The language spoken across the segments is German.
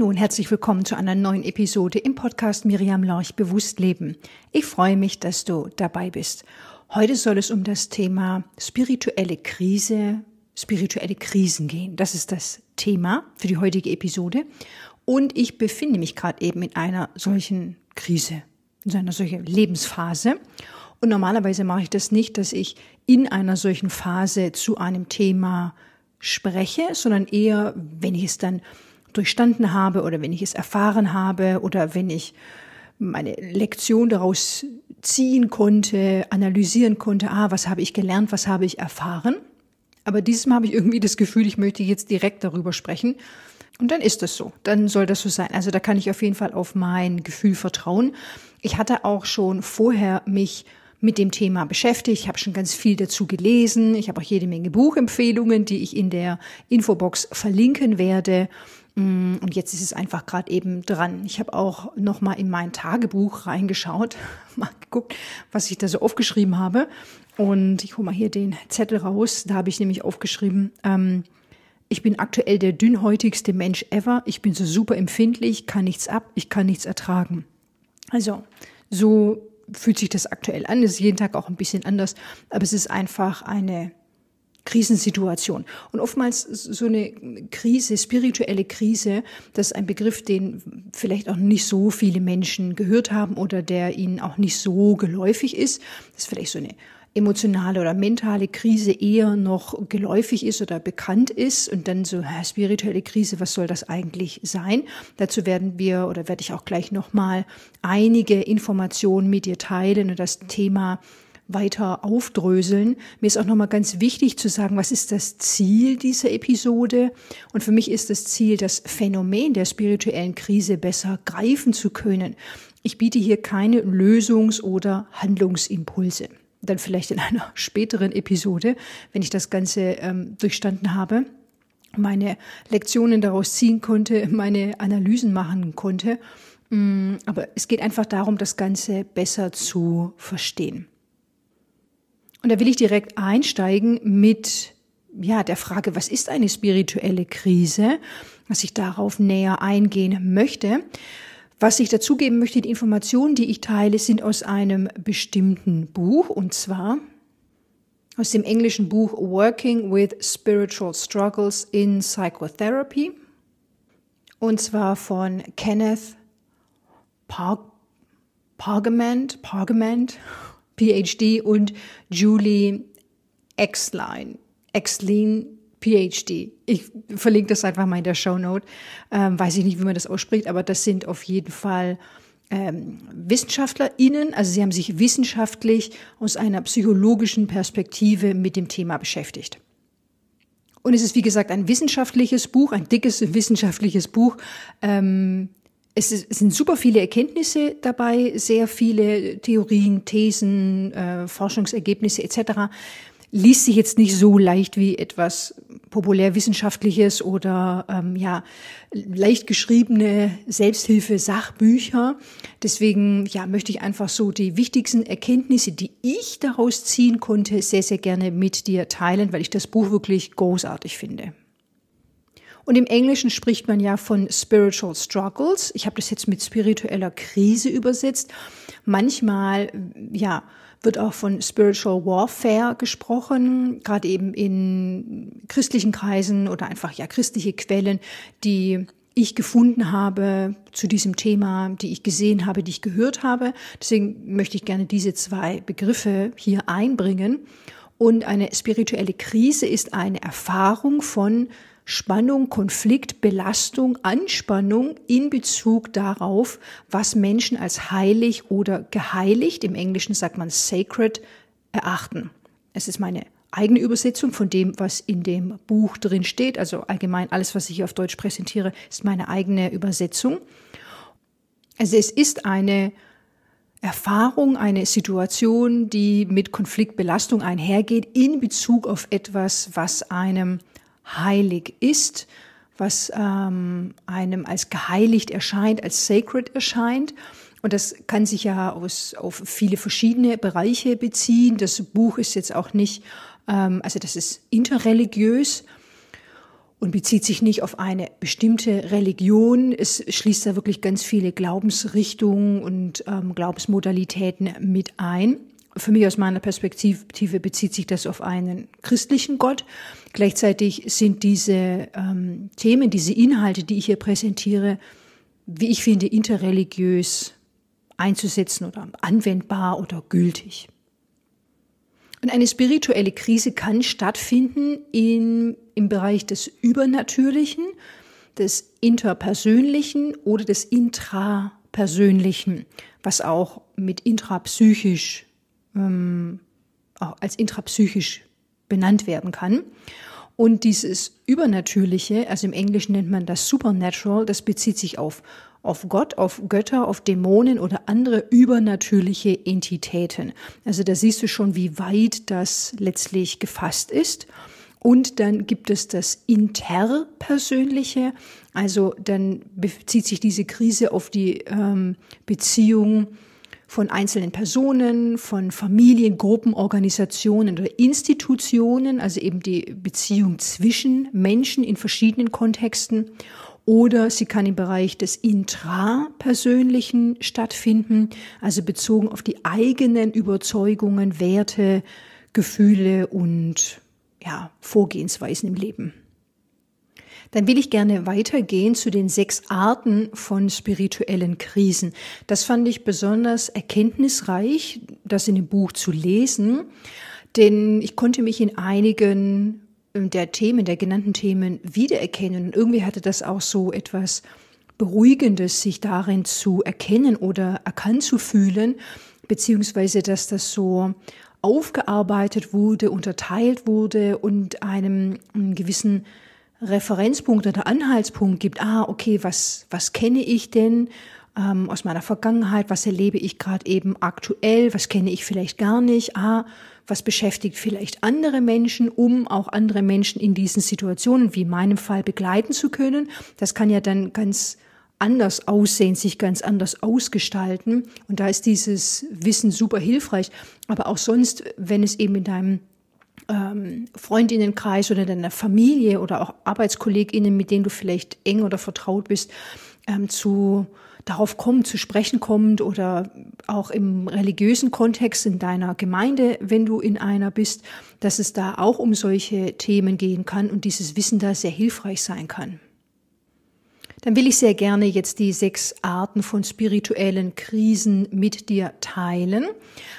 Hallo und herzlich willkommen zu einer neuen Episode im Podcast Miriam Lorch Bewusst Leben. Ich freue mich, dass du dabei bist. Heute soll es um das Thema spirituelle Krise, spirituelle Krisen gehen. Das ist das Thema für die heutige Episode. Und ich befinde mich gerade eben in einer solchen Krise, in einer solchen Lebensphase. Und normalerweise mache ich das nicht, dass ich in einer solchen Phase zu einem Thema spreche, sondern eher, wenn ich es dann durchstanden habe oder wenn ich es erfahren habe oder wenn ich meine Lektion daraus ziehen konnte, analysieren konnte, ah, was habe ich gelernt, was habe ich erfahren. Aber dieses Mal habe ich irgendwie das Gefühl, ich möchte jetzt direkt darüber sprechen. Und dann ist das so. Dann soll das so sein. Also da kann ich auf jeden Fall auf mein Gefühl vertrauen. Ich hatte auch schon vorher mich mit dem Thema beschäftigt. Ich habe schon ganz viel dazu gelesen. Ich habe auch jede Menge Buchempfehlungen, die ich in der Infobox verlinken werde. Mm, und jetzt ist es einfach gerade eben dran. Ich habe auch noch mal in mein Tagebuch reingeschaut, mal geguckt, was ich da so aufgeschrieben habe. Und ich hole mal hier den Zettel raus. Da habe ich nämlich aufgeschrieben, ähm, ich bin aktuell der dünnhäutigste Mensch ever. Ich bin so super empfindlich, kann nichts ab, ich kann nichts ertragen. Also, so fühlt sich das aktuell an. Es ist jeden Tag auch ein bisschen anders. Aber es ist einfach eine Krisensituation. Und oftmals so eine Krise, spirituelle Krise, das ist ein Begriff, den vielleicht auch nicht so viele Menschen gehört haben oder der ihnen auch nicht so geläufig ist. Das ist vielleicht so eine emotionale oder mentale Krise eher noch geläufig ist oder bekannt ist und dann so hä, spirituelle Krise, was soll das eigentlich sein? Dazu werden wir oder werde ich auch gleich nochmal einige Informationen mit dir teilen und das Thema weiter aufdröseln. Mir ist auch nochmal ganz wichtig zu sagen, was ist das Ziel dieser Episode? Und für mich ist das Ziel, das Phänomen der spirituellen Krise besser greifen zu können. Ich biete hier keine Lösungs- oder Handlungsimpulse. Dann vielleicht in einer späteren Episode, wenn ich das Ganze ähm, durchstanden habe meine Lektionen daraus ziehen konnte, meine Analysen machen konnte. Mm, aber es geht einfach darum, das Ganze besser zu verstehen. Und da will ich direkt einsteigen mit ja, der Frage, was ist eine spirituelle Krise, was ich darauf näher eingehen möchte. Was ich dazugeben möchte, die Informationen, die ich teile, sind aus einem bestimmten Buch und zwar aus dem englischen Buch Working with Spiritual Struggles in Psychotherapy und zwar von Kenneth Parg Pargament, Pargament, PhD und Julie Exline, Exline PhD. Ich verlinke das einfach mal in der Show Note. Ähm, weiß ich nicht, wie man das ausspricht, aber das sind auf jeden Fall ähm, WissenschaftlerInnen, also sie haben sich wissenschaftlich aus einer psychologischen Perspektive mit dem Thema beschäftigt. Und es ist, wie gesagt, ein wissenschaftliches Buch, ein dickes wissenschaftliches Buch. Ähm, es, sind super viele Erkenntnisse dabei, sehr viele Theorien, Thesen, äh, Forschungsergebnisse etc. Liest sich jetzt nicht so leicht wie etwas populärwissenschaftliches oder ähm, ja leicht geschriebene Selbsthilfe-Sachbücher. Deswegen ja möchte ich einfach so die wichtigsten Erkenntnisse, die ich daraus ziehen konnte, sehr sehr gerne mit dir teilen, weil ich das Buch wirklich großartig finde. Und im Englischen spricht man ja von Spiritual Struggles. Ich habe das jetzt mit spiritueller Krise übersetzt. Manchmal, ja, wird auch von Spiritual Warfare gesprochen, gerade eben in christlichen Kreisen oder einfach ja christliche Quellen, die ich gefunden habe zu diesem Thema, die ich gesehen habe, die ich gehört habe. Deswegen möchte ich gerne diese zwei Begriffe hier einbringen. Und eine spirituelle Krise ist eine Erfahrung von Spannung, Konflikt, Belastung, Anspannung in Bezug darauf, was Menschen als heilig oder geheiligt, im Englischen sagt man sacred, erachten. Es ist meine eigene Übersetzung von dem, was in dem Buch drin steht. Also allgemein alles, was ich hier auf Deutsch präsentiere, ist meine eigene Übersetzung. Also es ist eine Erfahrung, eine Situation, die mit Konfliktbelastung einhergeht in Bezug auf etwas, was einem heilig ist, was ähm, einem als geheiligt erscheint, als sacred erscheint. Und das kann sich ja aus, auf viele verschiedene Bereiche beziehen. Das Buch ist jetzt auch nicht, ähm, also das ist interreligiös und bezieht sich nicht auf eine bestimmte Religion. Es schließt da wirklich ganz viele Glaubensrichtungen und ähm, Glaubensmodalitäten mit ein für mich aus meiner Perspektive bezieht sich das auf einen christlichen Gott. Gleichzeitig sind diese ähm, Themen, diese Inhalte, die ich hier präsentiere, wie ich finde, interreligiös einzusetzen oder anwendbar oder gültig. Und eine spirituelle Krise kann stattfinden in, im Bereich des Übernatürlichen, des Interpersönlichen oder des Intrapersönlichen, was auch mit intrapsychisch ähm, auch als intrapsychisch benannt werden kann. Und dieses Übernatürliche, also im Englischen nennt man das Supernatural, das bezieht sich auf, auf Gott, auf Götter, auf Dämonen oder andere übernatürliche Entitäten. Also da siehst du schon, wie weit das letztlich gefasst ist. Und dann gibt es das Interpersönliche, also dann bezieht sich diese Krise auf die ähm, Beziehung von einzelnen Personen, von Familien, Gruppen, Organisationen oder Institutionen, also eben die Beziehung zwischen Menschen in verschiedenen Kontexten. Oder sie kann im Bereich des Intrapersönlichen stattfinden, also bezogen auf die eigenen Überzeugungen, Werte, Gefühle und ja, Vorgehensweisen im Leben. Dann will ich gerne weitergehen zu den sechs Arten von spirituellen Krisen. Das fand ich besonders erkenntnisreich, das in dem Buch zu lesen, denn ich konnte mich in einigen ähm, der Themen, der genannten Themen wiedererkennen. Und irgendwie hatte das auch so etwas Beruhigendes, sich darin zu erkennen oder erkannt zu fühlen, beziehungsweise dass das so aufgearbeitet wurde, unterteilt wurde und einem, einem gewissen Referenzpunkt oder Anhaltspunkt gibt, ah, okay, was, was kenne ich denn ähm, aus meiner Vergangenheit, was erlebe ich gerade eben aktuell, was kenne ich vielleicht gar nicht, ah, was beschäftigt vielleicht andere Menschen, um auch andere Menschen in diesen Situationen, wie in meinem Fall, begleiten zu können. Das kann ja dann ganz anders aussehen, sich ganz anders ausgestalten. Und da ist dieses Wissen super hilfreich. Aber auch sonst, wenn es eben in deinem ähm, Freundinnenkreis oder deiner Familie oder auch ArbeitskollegInnen, mit denen du vielleicht eng oder vertraut bist, ähm, zu darauf kommen, zu sprechen kommt oder auch im religiösen Kontext in deiner Gemeinde, wenn du in einer bist, dass es da auch um solche Themen gehen kann und dieses Wissen da sehr hilfreich sein kann dann will ich sehr gerne jetzt die sechs Arten von spirituellen Krisen mit dir teilen.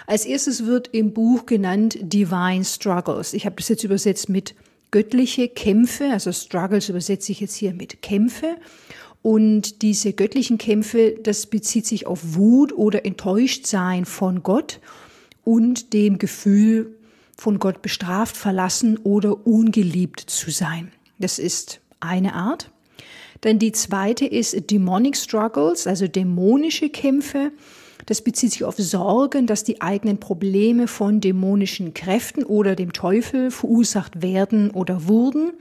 Als erstes wird im Buch genannt Divine Struggles. Ich habe das jetzt übersetzt mit göttliche Kämpfe, also Struggles übersetze ich jetzt hier mit Kämpfe. Und diese göttlichen Kämpfe, das bezieht sich auf Wut oder Enttäuschtsein von Gott und dem Gefühl, von Gott bestraft, verlassen oder ungeliebt zu sein. Das ist eine Art. Dann die zweite ist Demonic Struggles, also dämonische Kämpfe. Das bezieht sich auf Sorgen, dass die eigenen Probleme von dämonischen Kräften oder dem Teufel verursacht werden oder wurden.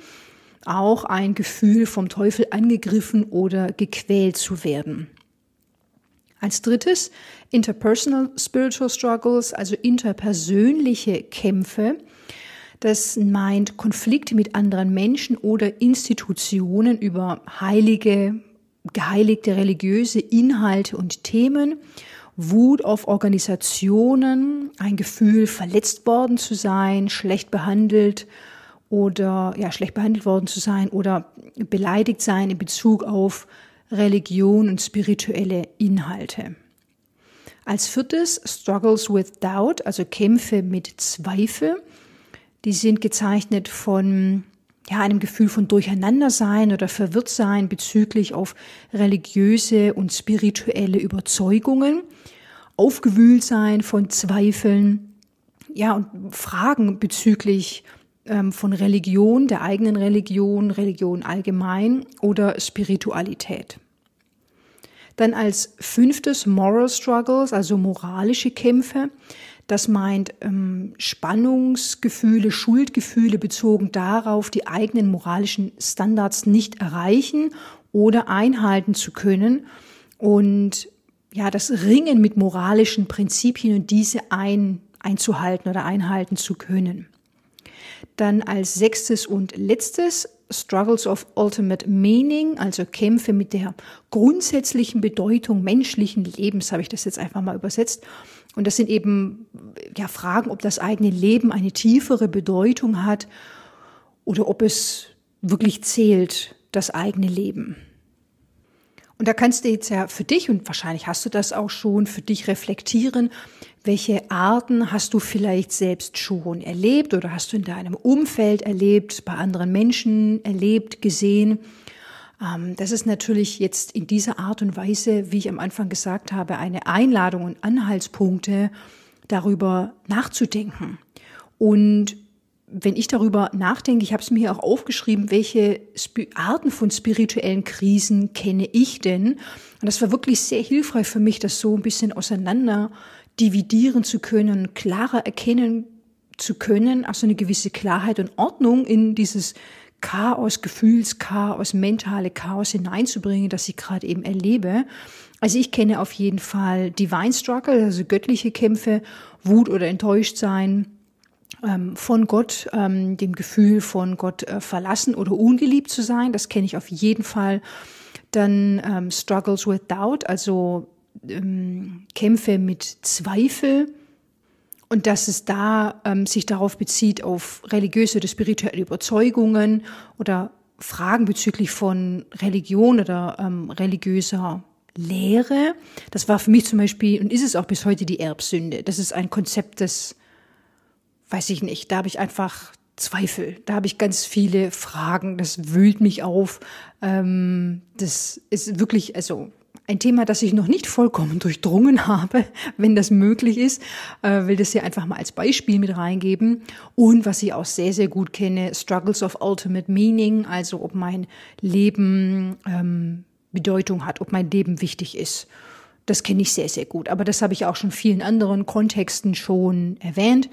Auch ein Gefühl vom Teufel angegriffen oder gequält zu werden. Als drittes Interpersonal Spiritual Struggles, also interpersönliche Kämpfe. Das meint Konflikte mit anderen Menschen oder Institutionen über heilige, geheiligte religiöse Inhalte und Themen. Wut auf Organisationen, ein Gefühl, verletzt worden zu sein, schlecht behandelt oder ja, schlecht behandelt worden zu sein oder beleidigt sein in Bezug auf Religion und spirituelle Inhalte. Als viertes Struggles with Doubt, also Kämpfe mit Zweifel. Die sind gezeichnet von ja, einem Gefühl von Durcheinandersein oder Verwirrtsein bezüglich auf religiöse und spirituelle Überzeugungen, Aufgewühltsein von Zweifeln, ja, und Fragen bezüglich ähm, von Religion, der eigenen Religion, Religion allgemein oder Spiritualität. Dann als fünftes Moral Struggles, also moralische Kämpfe. Das meint ähm, Spannungsgefühle, Schuldgefühle bezogen darauf, die eigenen moralischen Standards nicht erreichen oder einhalten zu können und ja, das Ringen mit moralischen Prinzipien und diese ein, einzuhalten oder einhalten zu können. Dann als sechstes und letztes Struggles of Ultimate Meaning, also Kämpfe mit der grundsätzlichen Bedeutung menschlichen Lebens, habe ich das jetzt einfach mal übersetzt. Und das sind eben ja Fragen, ob das eigene Leben eine tiefere Bedeutung hat oder ob es wirklich zählt, das eigene Leben. Und da kannst du jetzt ja für dich, und wahrscheinlich hast du das auch schon, für dich reflektieren, welche Arten hast du vielleicht selbst schon erlebt oder hast du in deinem Umfeld erlebt, bei anderen Menschen erlebt, gesehen, ähm, das ist natürlich jetzt in dieser Art und Weise, wie ich am Anfang gesagt habe, eine Einladung und Anhaltspunkte, darüber nachzudenken. Und wenn ich darüber nachdenke, ich habe es mir hier auch aufgeschrieben, welche Arten von spirituellen Krisen kenne ich denn? Und das war wirklich sehr hilfreich für mich, das so ein bisschen auseinander dividieren zu können, klarer erkennen zu können, also eine gewisse Klarheit und Ordnung in dieses Chaos, Gefühlschaos, mentale Chaos hineinzubringen, das ich gerade eben erlebe. Also ich kenne auf jeden Fall Divine Struggle, also göttliche Kämpfe, Wut oder enttäuscht sein ähm, von Gott, ähm, dem Gefühl von Gott äh, verlassen oder ungeliebt zu sein, das kenne ich auf jeden Fall. Dann ähm, Struggles with Doubt, also Kämpfe mit Zweifel, und dass es da ähm, sich darauf bezieht, auf religiöse oder spirituelle Überzeugungen oder Fragen bezüglich von Religion oder ähm, religiöser Lehre. Das war für mich zum Beispiel und ist es auch bis heute die Erbsünde. Das ist ein Konzept, das weiß ich nicht. Da habe ich einfach Zweifel. Da habe ich ganz viele Fragen. Das wühlt mich auf. Ähm, das ist wirklich, also ein Thema, das ich noch nicht vollkommen durchdrungen habe, wenn das möglich ist, äh, will das hier einfach mal als Beispiel mit reingeben. Und was ich auch sehr, sehr gut kenne, Struggles of Ultimate Meaning, also ob mein Leben ähm, Bedeutung hat, ob mein Leben wichtig ist. Das kenne ich sehr, sehr gut. Aber das habe ich auch schon vielen anderen Kontexten schon erwähnt.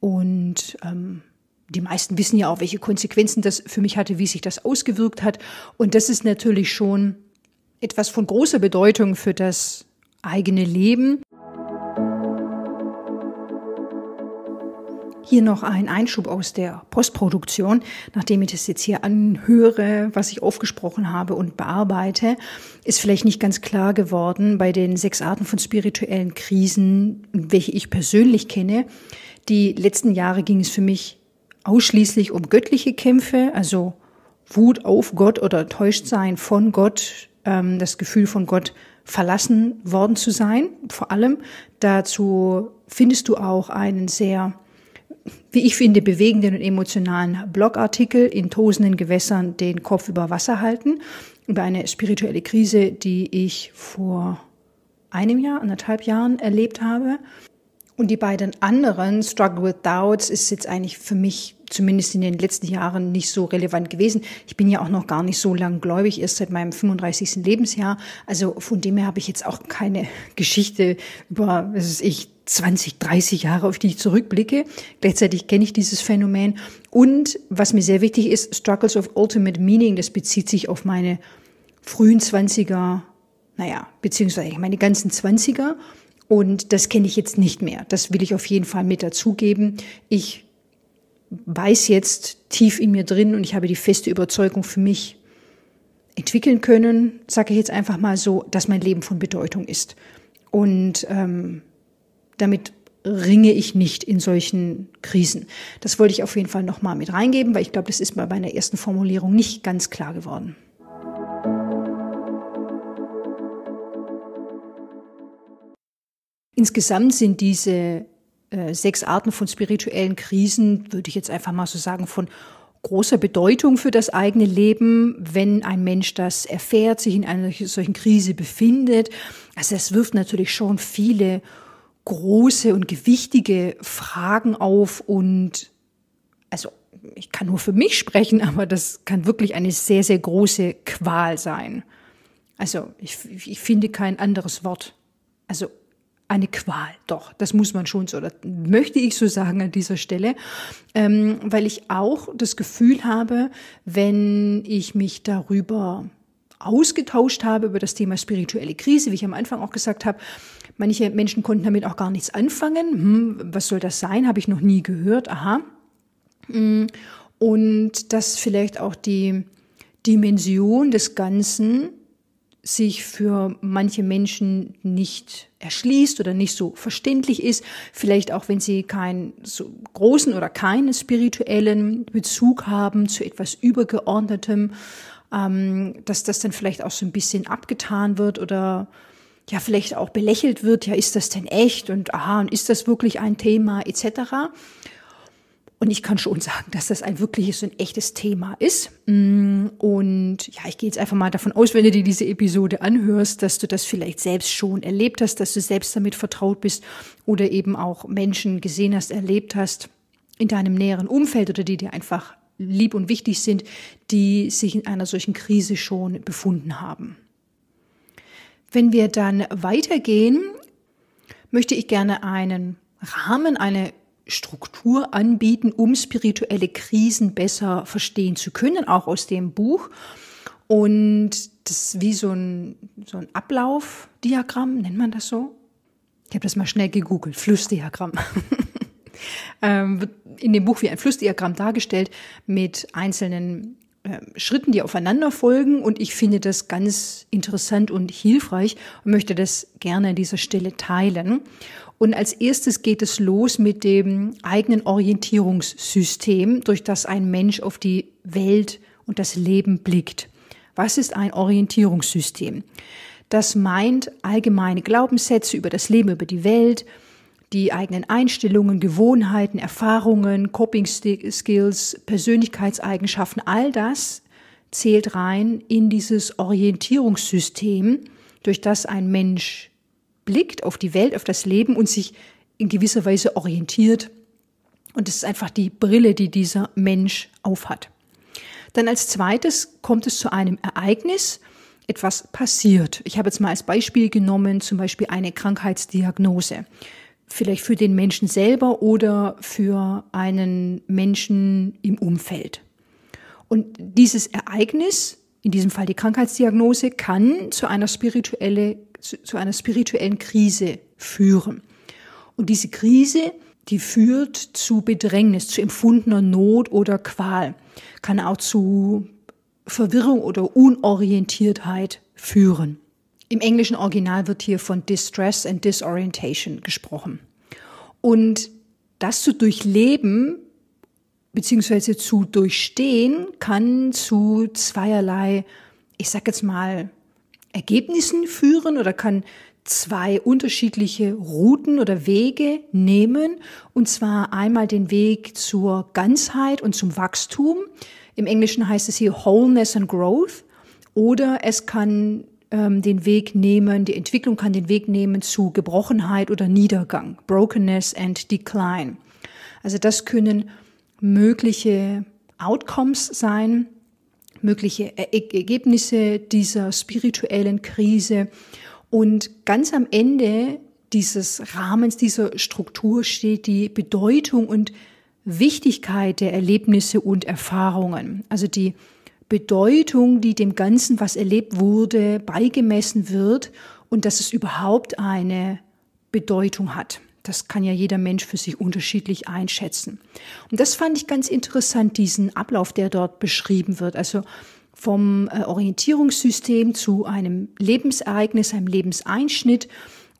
Und ähm, die meisten wissen ja auch, welche Konsequenzen das für mich hatte, wie sich das ausgewirkt hat. Und das ist natürlich schon etwas von großer Bedeutung für das eigene Leben. Hier noch ein Einschub aus der Postproduktion. Nachdem ich das jetzt hier anhöre, was ich aufgesprochen habe und bearbeite, ist vielleicht nicht ganz klar geworden bei den sechs Arten von spirituellen Krisen, welche ich persönlich kenne. Die letzten Jahre ging es für mich ausschließlich um göttliche Kämpfe, also Wut auf Gott oder Täuschtsein von Gott, ähm, das Gefühl von Gott verlassen worden zu sein, vor allem. Dazu findest du auch einen sehr, wie ich finde, bewegenden und emotionalen Blogartikel in tosenden Gewässern den Kopf über Wasser halten, über eine spirituelle Krise, die ich vor einem Jahr, anderthalb Jahren erlebt habe. Und die beiden anderen, Struggle with Doubts, ist jetzt eigentlich für mich zumindest in den letzten Jahren nicht so relevant gewesen. Ich bin ja auch noch gar nicht so lang gläubig, erst seit meinem 35. Lebensjahr. Also von dem her habe ich jetzt auch keine Geschichte über, was ist ich, 20, 30 Jahre, auf die ich zurückblicke. Gleichzeitig kenne ich dieses Phänomen. Und was mir sehr wichtig ist, Struggles of Ultimate Meaning, das bezieht sich auf meine frühen 20er, naja, beziehungsweise meine ganzen 20er. Und das kenne ich jetzt nicht mehr. Das will ich auf jeden Fall mit dazugeben. Ich weiß jetzt tief in mir drin und ich habe die feste Überzeugung für mich entwickeln können, sage ich jetzt einfach mal so, dass mein Leben von Bedeutung ist. Und ähm, damit ringe ich nicht in solchen Krisen. Das wollte ich auf jeden Fall nochmal mit reingeben, weil ich glaube, das ist mal bei meiner ersten Formulierung nicht ganz klar geworden. Insgesamt sind diese äh, sechs Arten von spirituellen Krisen, würde ich jetzt einfach mal so sagen, von großer Bedeutung für das eigene Leben, wenn ein Mensch das erfährt, sich in einer solchen Krise befindet. Also das wirft natürlich schon viele große und gewichtige Fragen auf und also ich kann nur für mich sprechen, aber das kann wirklich eine sehr, sehr große Qual sein. Also ich, ich finde kein anderes Wort. Also eine Qual, doch, das muss man schon so, oder möchte ich so sagen an dieser Stelle, ähm, weil ich auch das Gefühl habe, wenn ich mich darüber ausgetauscht habe, über das Thema spirituelle Krise, wie ich am Anfang auch gesagt habe, manche Menschen konnten damit auch gar nichts anfangen. Hm, was soll das sein? Habe ich noch nie gehört. Aha. Hm. Und dass vielleicht auch die Dimension des Ganzen sich für manche Menschen nicht erschließt oder nicht so verständlich ist, vielleicht auch wenn sie keinen so großen oder keinen spirituellen Bezug haben zu etwas Übergeordnetem, ähm, dass das dann vielleicht auch so ein bisschen abgetan wird oder ja vielleicht auch belächelt wird, ja ist das denn echt und aha, und ist das wirklich ein Thema etc. Und ich kann schon sagen, dass das ein wirkliches und echtes Thema ist. Mm, und ja, ich gehe jetzt einfach mal davon aus, wenn du dir diese Episode anhörst, dass du das vielleicht selbst schon erlebt hast, dass du selbst damit vertraut bist oder eben auch Menschen gesehen hast, erlebt hast in deinem näheren Umfeld oder die dir einfach lieb und wichtig sind, die sich in einer solchen Krise schon befunden haben. Wenn wir dann weitergehen, möchte ich gerne einen Rahmen, eine Struktur anbieten, um spirituelle Krisen besser verstehen zu können, auch aus dem Buch. Und das ist wie so ein, so ein Ablaufdiagramm, nennt man das so? Ich habe das mal schnell gegoogelt, Flussdiagramm. Ähm, wird in dem Buch wie ein Flussdiagramm dargestellt mit einzelnen ähm, Schritten, die aufeinander folgen. Und ich finde das ganz interessant und hilfreich und möchte das gerne an dieser Stelle teilen. Und als erstes geht es los mit dem eigenen Orientierungssystem, durch das ein Mensch auf die Welt und das Leben blickt. Was ist ein Orientierungssystem? Das meint allgemeine Glaubenssätze über das Leben, über die Welt, die eigenen Einstellungen, Gewohnheiten, Erfahrungen, Coping-Skills, Persönlichkeitseigenschaften, all das zählt rein in dieses Orientierungssystem, durch das ein Mensch blickt auf die Welt, auf das Leben und sich in gewisser Weise orientiert. Und es ist einfach die Brille, die dieser Mensch aufhat. Dann als zweites kommt es zu einem Ereignis, etwas passiert. Ich habe jetzt mal als Beispiel genommen, zum Beispiel eine Krankheitsdiagnose. Vielleicht für den Menschen selber oder für einen Menschen im Umfeld. Und dieses Ereignis, in diesem Fall die Krankheitsdiagnose, kann zu einer spirituelle, zu, zu einer spirituellen Krise führen. Und diese Krise, die führt zu Bedrängnis, zu empfundener Not oder Qual, kann auch zu Verwirrung oder Unorientiertheit führen. Im englischen Original wird hier von Distress and Disorientation gesprochen. Und das zu durchleben beziehungsweise zu durchstehen kann zu zweierlei, ich sag jetzt mal, Ergebnissen führen oder kann zwei unterschiedliche Routen oder Wege nehmen. Und zwar einmal den Weg zur Ganzheit und zum Wachstum. Im Englischen heißt es hier Wholeness and Growth. Oder es kann ähm, den Weg nehmen, die Entwicklung kann den Weg nehmen zu Gebrochenheit oder Niedergang. Brokenness and Decline. Also das können mögliche Outcomes sein mögliche e-, Ergebnisse dieser spirituellen Krise. Und ganz am Ende dieses Rahmens, dieser Struktur steht die Bedeutung und Wichtigkeit der Erlebnisse und Erfahrungen. Also die Bedeutung, die dem Ganzen, was erlebt wurde, beigemessen wird und dass es überhaupt eine Bedeutung hat. Das kann ja jeder Mensch für sich unterschiedlich einschätzen. Und das fand ich ganz interessant, diesen Ablauf, der dort beschrieben wird. Also vom äh, Orientierungssystem zu einem Lebensereignis, einem Lebenseinschnitt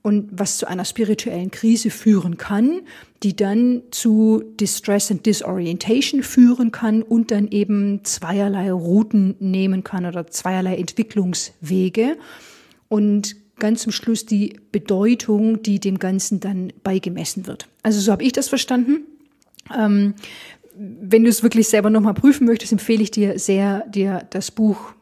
und was zu einer spirituellen Krise führen kann, die dann zu Distress and Disorientation führen kann und dann eben zweierlei Routen nehmen kann oder zweierlei Entwicklungswege. Und ganz zum Schluss die Bedeutung, die dem Ganzen dann beigemessen wird. Also so habe ich das verstanden. Ähm, wenn du es wirklich selber nochmal prüfen möchtest, empfehle ich dir sehr, dir das Buch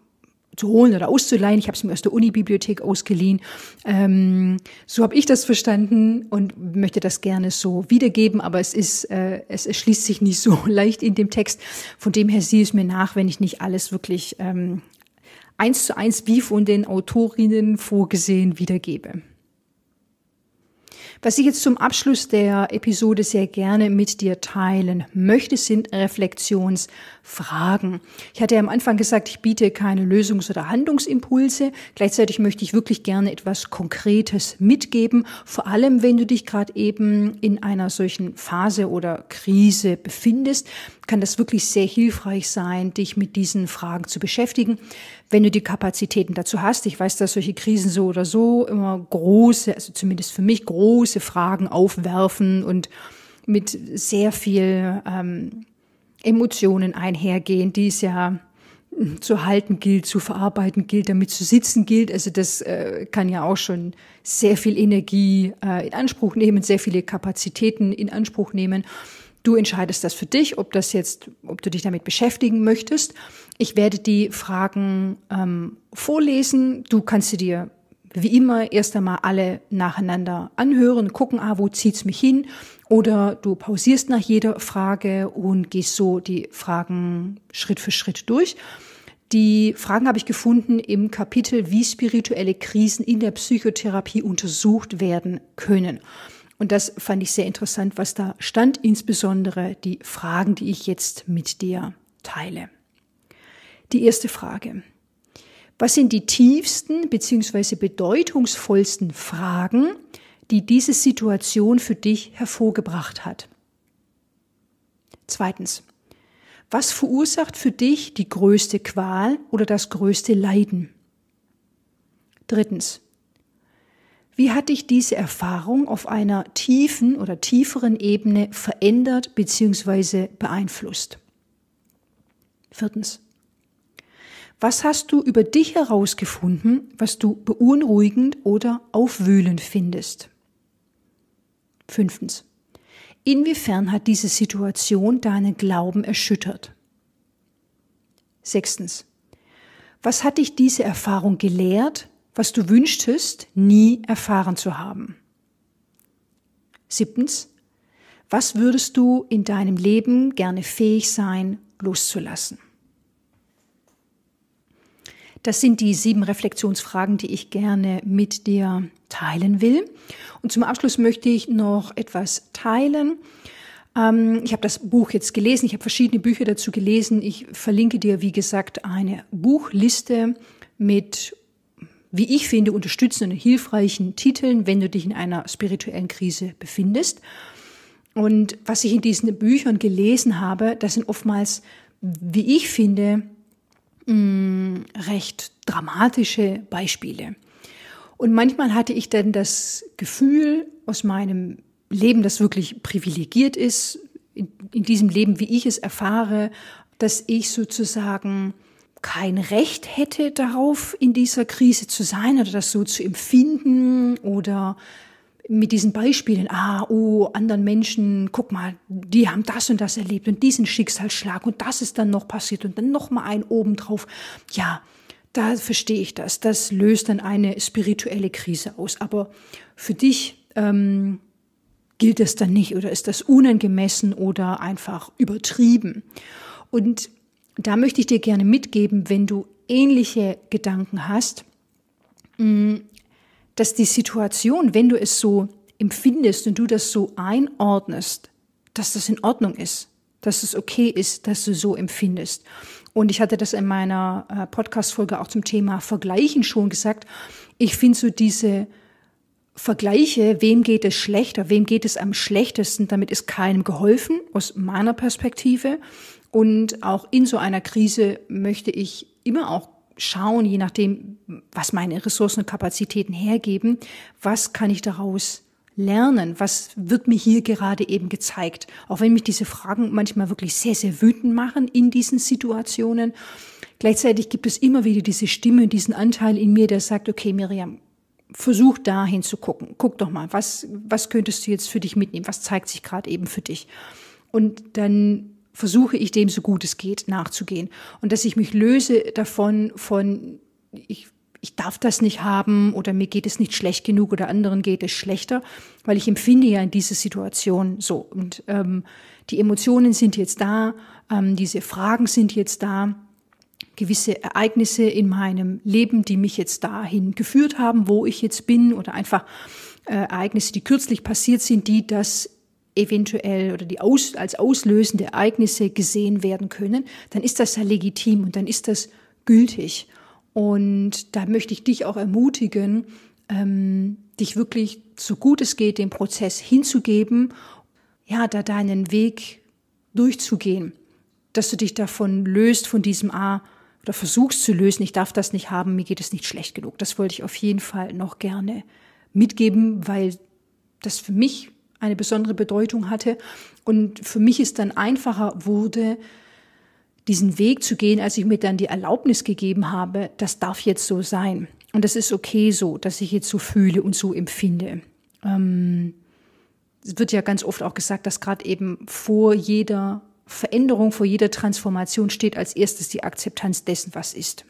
zu holen oder auszuleihen. Ich habe es mir aus der Uni-Bibliothek ausgeliehen. Ähm, so habe ich das verstanden und möchte das gerne so wiedergeben, aber es ist, äh, es erschließt sich nicht so leicht in dem Text. Von dem her sieh es mir nach, wenn ich nicht alles wirklich ähm, eins zu eins wie von den Autorinnen vorgesehen wiedergebe. Was ich jetzt zum Abschluss der Episode sehr gerne mit dir teilen möchte, sind Reflexions Fragen. Ich hatte ja am Anfang gesagt, ich biete keine Lösungs- oder Handlungsimpulse. Gleichzeitig möchte ich wirklich gerne etwas Konkretes mitgeben, vor allem wenn du dich gerade eben in einer solchen Phase oder Krise befindest, kann das wirklich sehr hilfreich sein, dich mit diesen Fragen zu beschäftigen, wenn du die Kapazitäten dazu hast. Ich weiß, dass solche Krisen so oder so immer große, also zumindest für mich große Fragen aufwerfen und mit sehr viel ähm, Emotionen einhergehen, die es ja hm, zu halten gilt, zu verarbeiten gilt, damit zu sitzen gilt. Also das äh, kann ja auch schon sehr viel Energie äh, in Anspruch nehmen, sehr viele Kapazitäten in Anspruch nehmen. Du entscheidest das für dich, ob das jetzt, ob du dich damit beschäftigen möchtest. Ich werde die Fragen ähm, vorlesen. Du kannst sie dir wie immer erst einmal alle nacheinander anhören, gucken, ah, wo zieht's mich hin? Oder du pausierst nach jeder Frage und gehst so die Fragen Schritt für Schritt durch. Die Fragen habe ich gefunden im Kapitel, wie spirituelle Krisen in der Psychotherapie untersucht werden können. Und das fand ich sehr interessant, was da stand, insbesondere die Fragen, die ich jetzt mit dir teile. Die erste Frage. Was sind die tiefsten bzw. bedeutungsvollsten Fragen, die diese Situation für dich hervorgebracht hat. Zweitens. Was verursacht für dich die größte Qual oder das größte Leiden? Drittens. Wie hat dich diese Erfahrung auf einer tiefen oder tieferen Ebene verändert bzw. beeinflusst? Viertens. Was hast du über dich herausgefunden, was du beunruhigend oder aufwühlend findest? Fünftens. Inwiefern hat diese Situation deinen Glauben erschüttert? Sechstens. Was hat dich diese Erfahrung gelehrt, was du wünschtest, nie erfahren zu haben? Siebtens. Was würdest du in deinem Leben gerne fähig sein, loszulassen? Das sind die sieben Reflexionsfragen, die ich gerne mit dir teilen will. Und zum Abschluss möchte ich noch etwas teilen. Ähm, ich habe das Buch jetzt gelesen, ich habe verschiedene Bücher dazu gelesen. Ich verlinke dir, wie gesagt, eine Buchliste mit, wie ich finde, unterstützenden hilfreichen Titeln, wenn du dich in einer spirituellen Krise befindest. Und was ich in diesen Büchern gelesen habe, das sind oftmals, wie ich finde, mh, mm, recht dramatische Beispiele. Und manchmal hatte ich dann das Gefühl aus meinem Leben, das wirklich privilegiert ist, in, in diesem Leben, wie ich es erfahre, dass ich sozusagen kein Recht hätte darauf, in dieser Krise zu sein oder das so zu empfinden oder mit diesen Beispielen, ah, oh, anderen Menschen, guck mal, die haben das und das erlebt und diesen Schicksalsschlag und das ist dann noch passiert und dann noch mal ein obendrauf. Ja, da verstehe ich das. Das löst dann eine spirituelle Krise aus. Aber für dich ähm, gilt das dann nicht oder ist das unangemessen oder einfach übertrieben. Und da möchte ich dir gerne mitgeben, wenn du ähnliche Gedanken hast, mm, dass die Situation, wenn du es so empfindest und du das so einordnest, dass das in Ordnung ist, dass es okay ist, dass du so empfindest. Und ich hatte das in meiner äh, Podcast-Folge auch zum Thema Vergleichen schon gesagt. Ich finde so diese Vergleiche, wem geht es schlechter, wem geht es am schlechtesten, damit ist keinem geholfen, aus meiner Perspektive. Und auch in so einer Krise möchte ich immer auch schauen, je nachdem, was meine Ressourcen und Kapazitäten hergeben, was kann ich daraus lernen? Was wird mir hier gerade eben gezeigt? Auch wenn mich diese Fragen manchmal wirklich sehr, sehr wütend machen in diesen Situationen. Gleichzeitig gibt es immer wieder diese Stimme, diesen Anteil in mir, der sagt, okay, Miriam, versuch da hinzugucken. Guck doch mal, was, was könntest du jetzt für dich mitnehmen? Was zeigt sich gerade eben für dich? Und dann versuche ich dem so gut es geht nachzugehen. Und dass ich mich löse davon, von ich, ich darf das nicht haben oder mir geht es nicht schlecht genug oder anderen geht es schlechter, weil ich empfinde ja in dieser Situation so. Und ähm, die Emotionen sind jetzt da, ähm, diese Fragen sind jetzt da gewisse Ereignisse in meinem Leben, die mich jetzt dahin geführt haben, wo ich jetzt bin oder einfach äh, Ereignisse, die kürzlich passiert sind, die das eventuell oder die aus, als auslösende Ereignisse gesehen werden können, dann ist das ja legitim und dann ist das gültig. Und da möchte ich dich auch ermutigen, ähm, dich wirklich so gut es geht den Prozess hinzugeben, ja, da deinen Weg durchzugehen, dass du dich davon löst, von diesem A oder versuchst zu lösen, ich darf das nicht haben, mir geht es nicht schlecht genug. Das wollte ich auf jeden Fall noch gerne mitgeben, weil das für mich eine besondere Bedeutung hatte und für mich es dann einfacher wurde, diesen Weg zu gehen, als ich mir dann die Erlaubnis gegeben habe, das darf jetzt so sein. Und das ist okay so, dass ich jetzt so fühle und so empfinde. Ähm, es wird ja ganz oft auch gesagt, dass gerade eben vor jeder Veränderung, vor jeder Transformation steht als erstes die Akzeptanz dessen, was ist.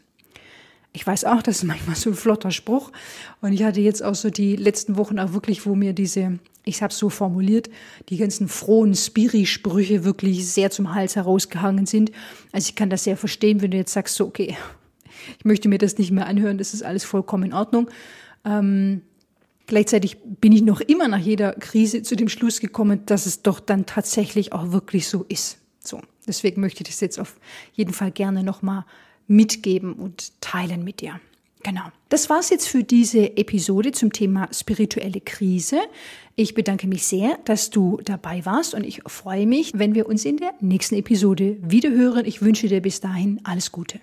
Ich weiß auch, das ist manchmal so ein flotter Spruch. Und ich hatte jetzt auch so die letzten Wochen auch wirklich, wo mir diese, ich habe es so formuliert, die ganzen frohen Spiri-Sprüche wirklich sehr zum Hals herausgehangen sind. Also ich kann das sehr verstehen, wenn du jetzt sagst, so, okay, ich möchte mir das nicht mehr anhören, das ist alles vollkommen in Ordnung. Ähm, gleichzeitig bin ich noch immer nach jeder Krise zu dem Schluss gekommen, dass es doch dann tatsächlich auch wirklich so ist. So, deswegen möchte ich das jetzt auf jeden Fall gerne nochmal mitgeben und teilen mit dir. Genau. Das war's jetzt für diese Episode zum Thema spirituelle Krise. Ich bedanke mich sehr, dass du dabei warst und ich freue mich, wenn wir uns in der nächsten Episode wiederhören. Ich wünsche dir bis dahin alles Gute.